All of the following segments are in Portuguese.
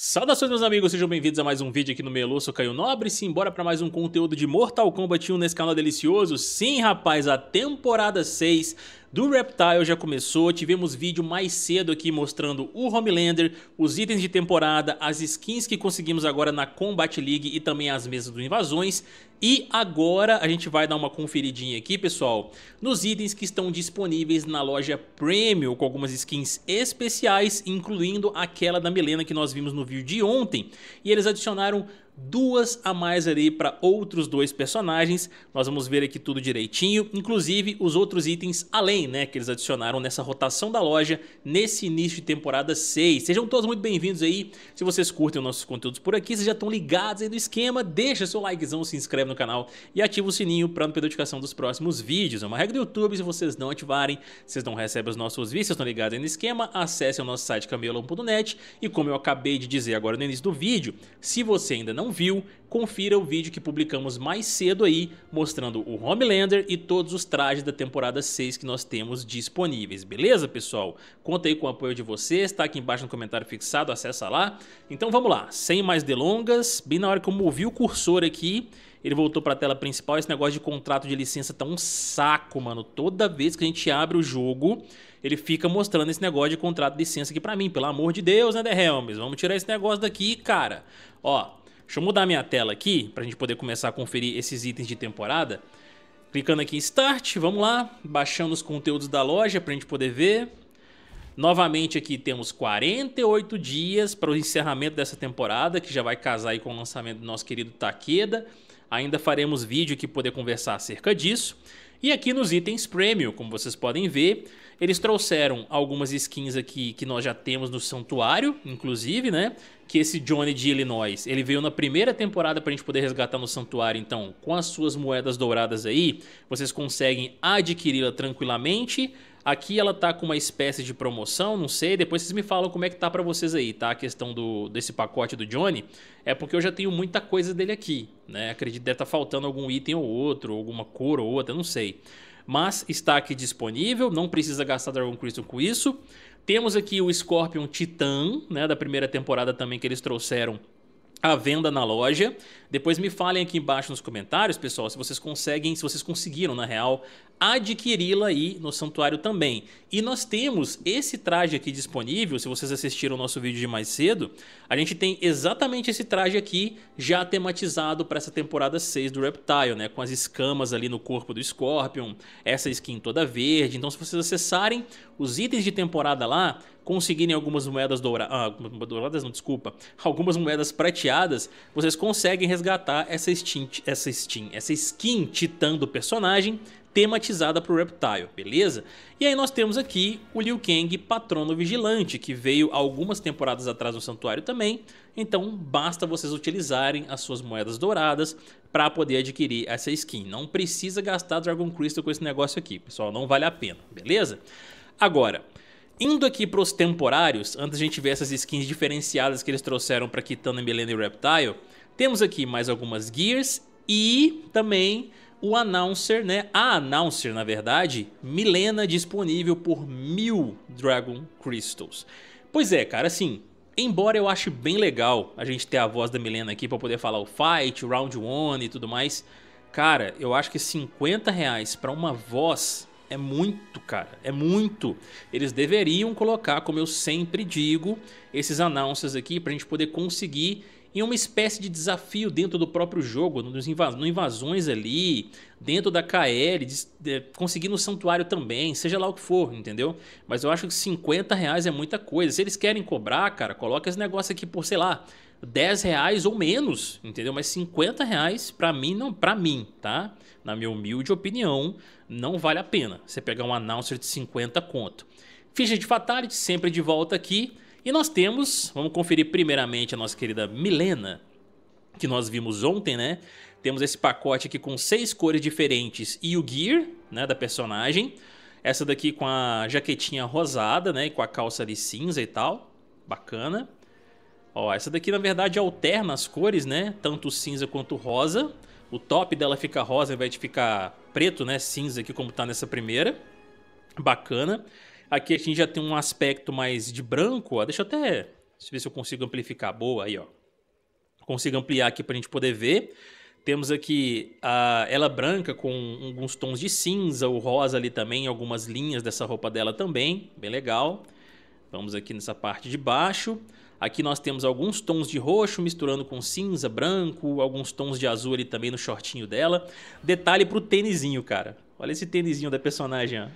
Saudações meus amigos, sejam bem-vindos a mais um vídeo aqui no Melô, sou Caio Nobre, embora para mais um conteúdo de Mortal Kombat 1 nesse canal delicioso. Sim, rapaz, a temporada 6 do Reptile já começou, tivemos vídeo mais cedo aqui mostrando o Homelander, os itens de temporada, as skins que conseguimos agora na Combat League e também as mesas do Invasões. E agora a gente vai dar uma conferidinha aqui, pessoal, nos itens que estão disponíveis na loja Premium, com algumas skins especiais, incluindo aquela da Milena que nós vimos no vídeo de ontem. E eles adicionaram duas a mais ali para outros dois personagens. Nós vamos ver aqui tudo direitinho, inclusive os outros itens além, né, que eles adicionaram nessa rotação da loja nesse início de temporada 6. Sejam todos muito bem-vindos aí. Se vocês curtem nossos conteúdos por aqui, vocês já estão ligados aí no esquema, deixa seu likezão, se inscreve no canal e ativa o sininho para não perder notificação dos próximos vídeos. É uma regra do YouTube, se vocês não ativarem, vocês não recebem os nossos vídeos, estão ligados aí no esquema. Acesse o nosso site camelão.net e como eu acabei de dizer agora no início do vídeo, se você ainda não não viu, confira o vídeo que publicamos mais cedo aí, mostrando o Homelander e todos os trajes da temporada 6 que nós temos disponíveis, beleza pessoal? Conta aí com o apoio de vocês, tá aqui embaixo no comentário fixado, acessa lá. Então vamos lá, sem mais delongas, bem na hora que eu movi o cursor aqui, ele voltou para a tela principal. Esse negócio de contrato de licença tá um saco, mano. Toda vez que a gente abre o jogo, ele fica mostrando esse negócio de contrato de licença aqui para mim. Pelo amor de Deus, né, The Helms? Vamos tirar esse negócio daqui, cara. Ó, Deixa eu mudar minha tela aqui, para a gente poder começar a conferir esses itens de temporada. Clicando aqui em Start, vamos lá, baixando os conteúdos da loja para a gente poder ver. Novamente aqui temos 48 dias para o encerramento dessa temporada, que já vai casar aí com o lançamento do nosso querido Takeda. Ainda faremos vídeo para poder conversar acerca disso. E aqui nos itens Premium, como vocês podem ver, eles trouxeram algumas skins aqui que nós já temos no Santuário, inclusive, né? Que esse Johnny de Illinois, ele veio na primeira temporada pra gente poder resgatar no Santuário. Então, com as suas moedas douradas aí, vocês conseguem adquiri-la tranquilamente. Aqui ela tá com uma espécie de promoção, não sei, depois vocês me falam como é que tá para vocês aí, tá? A questão do, desse pacote do Johnny, é porque eu já tenho muita coisa dele aqui, né? Acredito que deve estar tá faltando algum item ou outro, alguma cor ou outra, não sei mas está aqui disponível, não precisa gastar Dragon Crystal com isso. Temos aqui o Scorpion Titan, né, da primeira temporada também que eles trouxeram a venda na loja. Depois me falem aqui embaixo nos comentários, pessoal, se vocês conseguem, se vocês conseguiram, na real, adquiri-la aí no santuário também. E nós temos esse traje aqui disponível, se vocês assistiram o nosso vídeo de mais cedo, a gente tem exatamente esse traje aqui já tematizado para essa temporada 6 do Reptile, né? Com as escamas ali no corpo do Scorpion, essa skin toda verde. Então se vocês acessarem os itens de temporada lá, conseguirem algumas moedas douradas, ah, douradas não, desculpa, algumas moedas prateadas, vocês conseguem resgatar essa skin, essa skin, essa skin titã do personagem tematizada para o Reptile, beleza? E aí nós temos aqui o Liu Kang Patrono Vigilante, que veio algumas temporadas atrás no Santuário também, então basta vocês utilizarem as suas moedas douradas para poder adquirir essa skin. Não precisa gastar Dragon Crystal com esse negócio aqui, pessoal, não vale a pena, beleza? Agora, Indo aqui pros temporários, antes a gente ver essas skins diferenciadas que eles trouxeram para Kitana, Milena e Reptile, temos aqui mais algumas Gears e também o announcer, né? A announcer, na verdade, Milena disponível por mil Dragon Crystals. Pois é, cara, assim, embora eu ache bem legal a gente ter a voz da Milena aqui para poder falar o fight, o round one e tudo mais, cara, eu acho que 50 reais para uma voz é muito, cara. É muito. Eles deveriam colocar, como eu sempre digo, esses anúncios aqui para a gente poder conseguir em uma espécie de desafio dentro do próprio jogo, nos invas no invasões ali, dentro da KL, de, de, conseguir no santuário também, seja lá o que for, entendeu? Mas eu acho que 50 reais é muita coisa. Se eles querem cobrar, cara, coloca esse negócio aqui por, sei lá, 10 reais ou menos, entendeu? Mas 50 reais, pra mim, não, pra mim, tá? Na minha humilde opinião, não vale a pena você pegar um announcer de 50 conto. Ficha de Fatality, sempre de volta aqui. E nós temos, vamos conferir primeiramente a nossa querida Milena, que nós vimos ontem, né? Temos esse pacote aqui com seis cores diferentes e o gear, né, da personagem. Essa daqui com a jaquetinha rosada, né, e com a calça ali cinza e tal. Bacana. Ó, essa daqui na verdade alterna as cores, né? Tanto cinza quanto rosa. O top dela fica rosa ao invés de ficar preto, né? Cinza aqui como tá nessa primeira. Bacana. Aqui a gente já tem um aspecto mais de branco, ó. Deixa eu até deixa eu ver se eu consigo amplificar. Boa, aí, ó. Consigo ampliar aqui para a gente poder ver. Temos aqui a, ela é branca com alguns tons de cinza, o rosa ali também, algumas linhas dessa roupa dela também, bem legal. Vamos aqui nessa parte de baixo. Aqui nós temos alguns tons de roxo misturando com cinza, branco, alguns tons de azul ali também no shortinho dela. Detalhe pro tênisinho, cara. Olha esse tênisinho da personagem, ó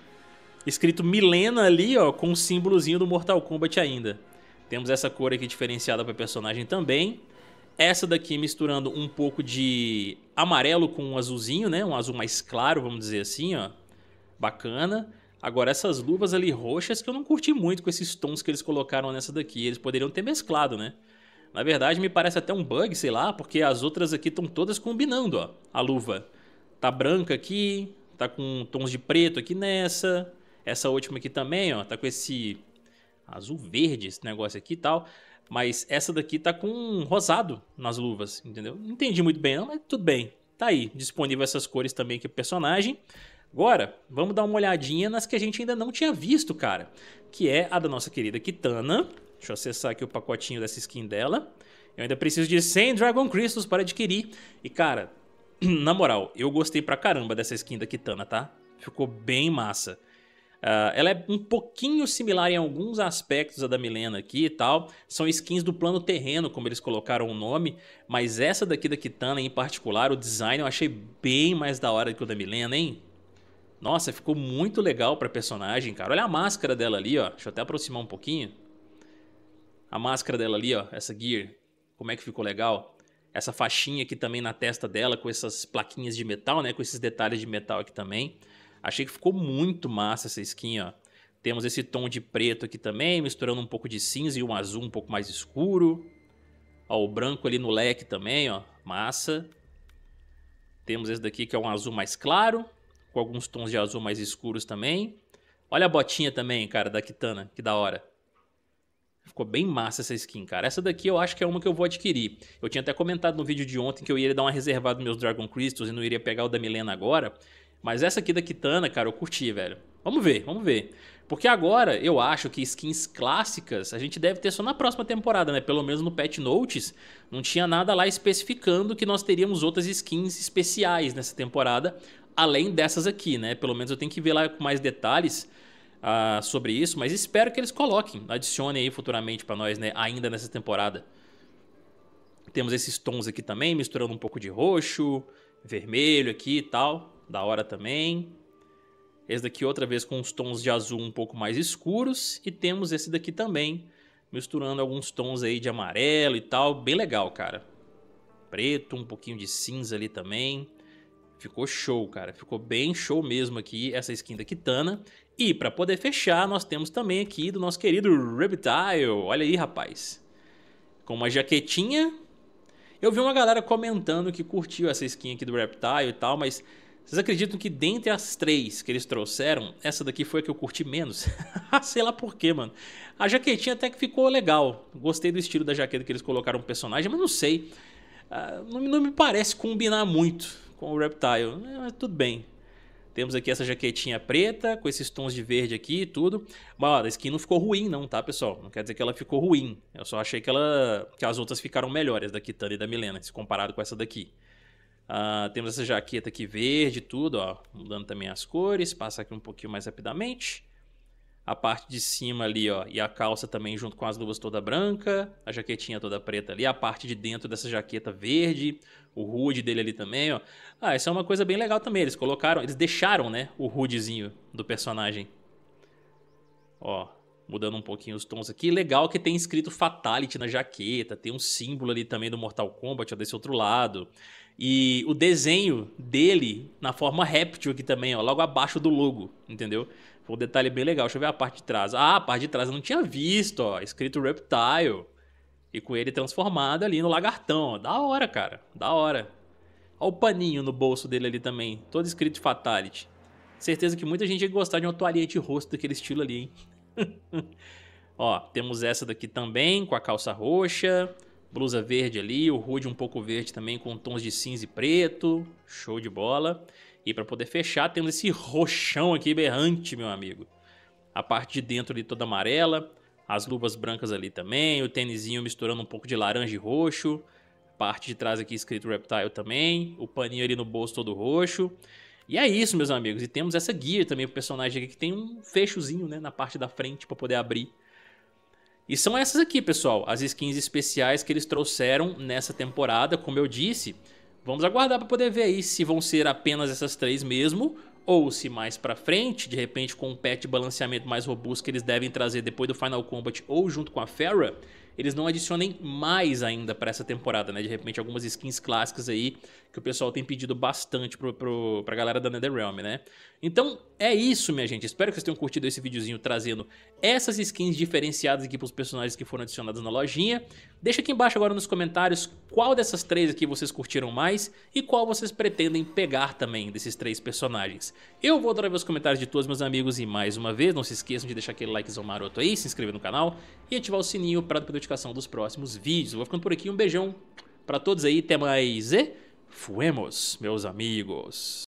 escrito Milena ali, ó, com o símbolozinho do Mortal Kombat ainda. Temos essa cor aqui diferenciada para personagem também. Essa daqui misturando um pouco de amarelo com um azulzinho, né? Um azul mais claro, vamos dizer assim, ó. Bacana. Agora, essas luvas ali roxas que eu não curti muito com esses tons que eles colocaram nessa daqui. Eles poderiam ter mesclado, né? Na verdade, me parece até um bug, sei lá, porque as outras aqui estão todas combinando, ó. A luva tá branca aqui, tá com tons de preto aqui nessa essa última aqui também, ó, tá com esse azul verde, esse negócio aqui e tal. Mas essa daqui tá com um rosado nas luvas, entendeu? Não entendi muito bem não, mas tudo bem. Tá aí, disponível essas cores também aqui pro personagem. Agora, vamos dar uma olhadinha nas que a gente ainda não tinha visto, cara. Que é a da nossa querida Kitana. Deixa eu acessar aqui o pacotinho dessa skin dela. Eu ainda preciso de 100 Dragon Crystals para adquirir. E, cara, na moral, eu gostei pra caramba dessa skin da Kitana, tá? Ficou bem massa. Ah, ela é um pouquinho similar em alguns aspectos à da Milena aqui e tal. São skins do plano terreno, como eles colocaram o nome. Mas essa daqui da Kitana em particular, o design eu achei bem mais da hora do que o da Milena, hein? Nossa, ficou muito legal pra personagem, cara. Olha a máscara dela ali, ó. Deixa eu até aproximar um pouquinho. A máscara dela ali, ó. Essa gear. Como é que ficou legal? Essa faixinha aqui também na testa dela, com essas plaquinhas de metal, né? Com esses detalhes de metal aqui também. Achei que ficou muito massa essa skin, ó. Temos esse tom de preto aqui também, misturando um pouco de cinza e um azul um pouco mais escuro. Ó, o branco ali no leque também, ó. Massa. Temos esse daqui que é um azul mais claro, com alguns tons de azul mais escuros também. Olha a botinha também, cara, da Kitana, que da hora. Ficou bem massa essa skin, cara. Essa daqui eu acho que é uma que eu vou adquirir. Eu tinha até comentado no vídeo de ontem que eu iria dar uma reservada nos meus Dragon Crystals e não iria pegar o da Milena agora. Mas essa aqui da Kitana, cara, eu curti, velho. Vamos ver, vamos ver. Porque agora eu acho que skins clássicas a gente deve ter só na próxima temporada, né? Pelo menos no Patch Notes não tinha nada lá especificando que nós teríamos outras skins especiais nessa temporada, além dessas aqui, né? Pelo menos eu tenho que ver lá com mais detalhes uh, sobre isso, mas espero que eles coloquem, adicionem aí futuramente para nós, né? Ainda nessa temporada. Temos esses tons aqui também, misturando um pouco de roxo, vermelho aqui e tal da hora também. Esse daqui outra vez com os tons de azul um pouco mais escuros. E temos esse daqui também, misturando alguns tons aí de amarelo e tal. Bem legal, cara. Preto, um pouquinho de cinza ali também. Ficou show, cara. Ficou bem show mesmo aqui essa skin da Kitana. E para poder fechar, nós temos também aqui do nosso querido Reptile. Olha aí, rapaz. Com uma jaquetinha. Eu vi uma galera comentando que curtiu essa skin aqui do Reptile e tal, mas vocês acreditam que dentre as três que eles trouxeram, essa daqui foi a que eu curti menos? Sei lá porquê, mano. A jaquetinha até que ficou legal. Gostei do estilo da jaqueta que eles colocaram o personagem, mas não sei. Ah, não, me parece combinar muito com o Reptile. É, mas tudo bem. Temos aqui essa jaquetinha preta, com esses tons de verde aqui e tudo. Mas ó, a skin não ficou ruim não, tá, pessoal? Não quer dizer que ela ficou ruim. Eu só achei que, ela, que as outras ficaram melhores, da Kitana e da Milena, se comparado com essa daqui. Uh, temos essa jaqueta aqui verde, tudo, ó, mudando também as cores, passa aqui um pouquinho mais rapidamente. A parte de cima ali, ó, e a calça também junto com as luvas toda branca, a jaquetinha toda preta ali, a parte de dentro dessa jaqueta verde, o hood dele ali também, ó. Ah, isso é uma coisa bem legal também, eles colocaram, eles deixaram, né, o hoodzinho do personagem. Ó, mudando um pouquinho os tons aqui. Legal que tem escrito Fatality na jaqueta, tem um símbolo ali também do Mortal Kombat, ó, desse outro lado. E o desenho dele na forma réptil aqui também, ó, logo abaixo do logo, entendeu? Foi um detalhe bem legal. Deixa eu ver a parte de trás. Ah, a parte de trás eu não tinha visto, ó, escrito Reptile. E com ele transformado ali no lagartão, ó. Da hora, cara. Da hora. Olha o paninho no bolso dele ali também, todo escrito Fatality. Certeza que muita gente ia gostar de uma toalhinha de rosto daquele estilo ali, hein? ó, temos essa daqui também, com a calça roxa blusa verde ali, o hood um pouco verde também com tons de cinza e preto, show de bola. E para poder fechar, temos esse roxão aqui berrante, meu amigo. A parte de dentro ali toda amarela, as luvas brancas ali também, o tênisinho misturando um pouco de laranja e roxo. Parte de trás aqui escrito Reptile também, o paninho ali no bolso todo roxo. E é isso, meus amigos. E temos essa guia também pro personagem aqui que tem um fechozinho, né, na parte da frente para poder abrir e são essas aqui, pessoal, as skins especiais que eles trouxeram nessa temporada, como eu disse. Vamos aguardar para poder ver aí se vão ser apenas essas três mesmo, ou se mais pra frente, de repente com um patch balanceamento mais robusto que eles devem trazer depois do Final Combat ou junto com a Pharah, eles não adicionem mais ainda para essa temporada, né? De repente, algumas skins clássicas aí que o pessoal tem pedido bastante pro, pro, pra galera da NetherRealm, né? Então, é isso, minha gente. Espero que vocês tenham curtido esse videozinho trazendo essas skins diferenciadas aqui pros personagens que foram adicionados na lojinha. Deixa aqui embaixo agora nos comentários qual dessas três aqui vocês curtiram mais e qual vocês pretendem pegar também desses três personagens. Eu vou adorar ver os comentários de todos meus amigos e mais uma vez, não se esqueçam de deixar aquele likezão maroto aí, se inscrever no canal e ativar o sininho para poder notificação dos próximos vídeos. vou ficando por aqui. Um beijão para todos aí. Até mais e fuemos, meus amigos.